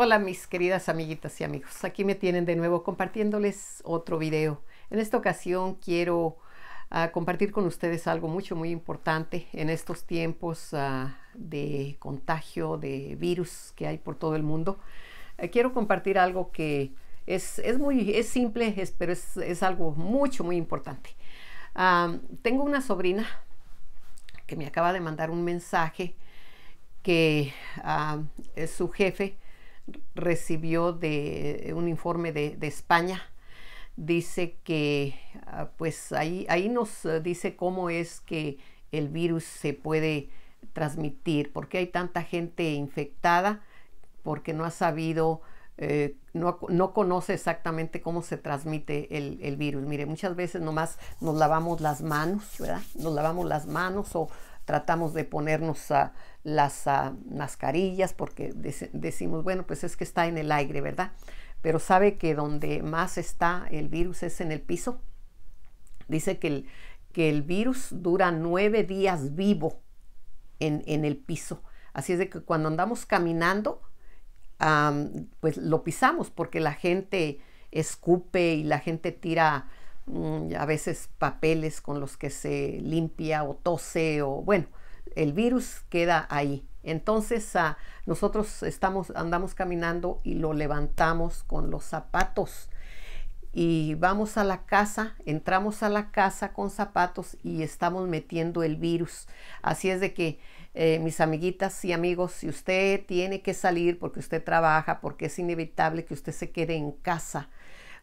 Hola mis queridas amiguitas y amigos, aquí me tienen de nuevo compartiéndoles otro video. En esta ocasión quiero ah, compartir con ustedes algo mucho muy importante en estos tiempos ah, de contagio de virus que hay por todo el mundo. Eh, quiero compartir algo que es, muy es simple, pero es, algo mucho muy importante. tengo una sobrina que me acaba de mandar un mensaje que es su jefe recibió de un informe de, España. Dice que, ah, pues ahí, ahí nos dice cómo es que el virus se puede transmitir, porque hay tanta gente infectada, porque no ha sabido, eh, no, no, conoce exactamente cómo se transmite el, el, virus. Mire, muchas veces nomás nos lavamos las manos, ¿verdad? Nos lavamos las manos o tratamos de ponernos las mascarillas porque decimos, bueno, pues es que está en el aire, ¿verdad? Pero sabe que donde más está el virus es en el piso. Dice que el, que el virus dura nueve días vivo en, el piso. Así es de que cuando andamos caminando, pues lo pisamos porque la gente escupe y la gente tira Mm, a veces papeles con los que se limpia o tose o bueno, el virus queda ahí. Entonces ah, nosotros estamos, andamos caminando y lo levantamos con los zapatos y vamos a la casa, entramos a la casa con zapatos y estamos metiendo el virus. Así es de que eh, mis amiguitas y amigos, si usted tiene que salir porque usted trabaja, porque es inevitable que usted se quede en casa,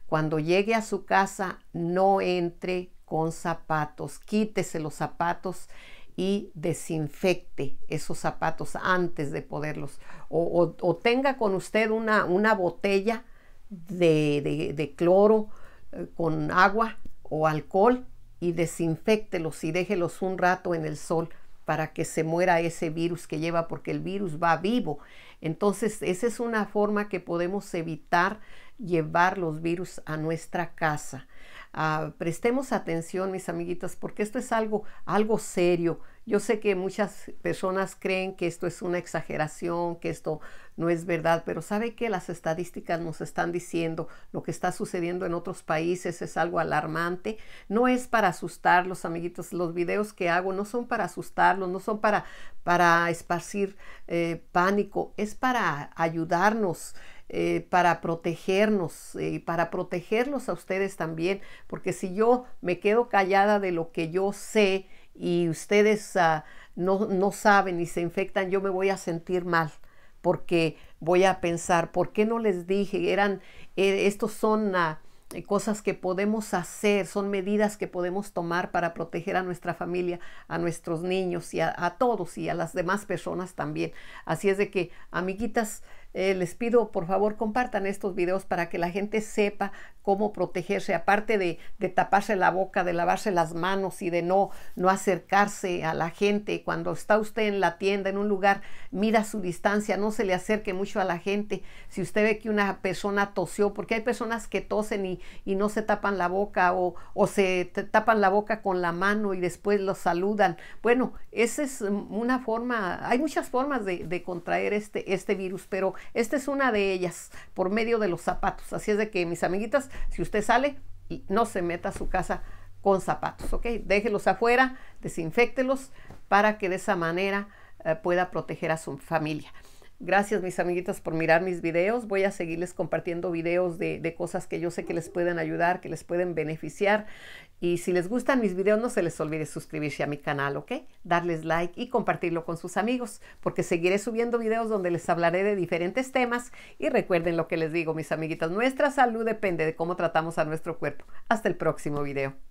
cuando llegue a su casa, no entre con zapatos, quítese los zapatos y desinfecte esos zapatos antes de poderlos. O, tenga con usted una, una botella de, cloro eh, con agua o alcohol y los y déjelos un rato en el sol para que se muera ese virus que lleva, porque el virus va vivo. Entonces, esa es una forma que podemos evitar llevar los virus a nuestra casa. Ah, prestemos atención, mis amiguitas, porque esto es algo, algo serio. Yo sé que muchas personas creen que esto es una exageración, que esto no es verdad, pero sabe que las estadísticas nos están diciendo lo que está sucediendo en otros países es algo alarmante. No es para asustarlos, amiguitos. Los videos que hago no son para asustarlos, no son para, para esparcir eh, pánico, es para ayudarnos. Eh, para protegernos eh, y para protegerlos a ustedes también, porque si yo me quedo callada de lo que yo sé, y ustedes ah, no, saben y se infectan, yo me voy a sentir mal porque voy a pensar, ¿por qué no les dije? Eran, eh, estos son ah, cosas que podemos hacer, son medidas que podemos tomar para proteger a nuestra familia, a nuestros niños y a todos y a las demás personas también. Así es de que, amiguitas, eh, les pido por favor compartan estos videos para que la gente sepa cómo protegerse, aparte de, taparse la boca, de lavarse las manos y de no, no acercarse a la gente. Cuando está usted en la tienda, en un lugar, mira su distancia, no se le acerque mucho a la gente. Si usted ve que una persona tosió, porque hay personas que tosen y, no se tapan la boca o, se tapan la boca con la mano y después los saludan. Bueno, esa es mm, una forma, hay muchas formas de, de contraer este, este virus, pero esta es una de ellas, por medio de los zapatos. Así es de que, mis amiguitas, si usted sale, y no se meta a su casa con zapatos, ¿ok? Déjelos afuera, desinféctelos para que de esa manera eh, pueda proteger a su familia. Gracias mis amiguitas por mirar mis videos. Voy a seguirles compartiendo videos de, cosas que yo sé que les pueden ayudar, que les pueden beneficiar. Y si les gustan mis videos, no se les olvide suscribirse a mi canal, ¿ok? Darles like y compartirlo con sus amigos, porque seguiré subiendo videos donde les hablaré de diferentes temas. Y recuerden lo que les digo, mis amiguitas, nuestra salud depende de cómo tratamos a nuestro cuerpo. Hasta el próximo video.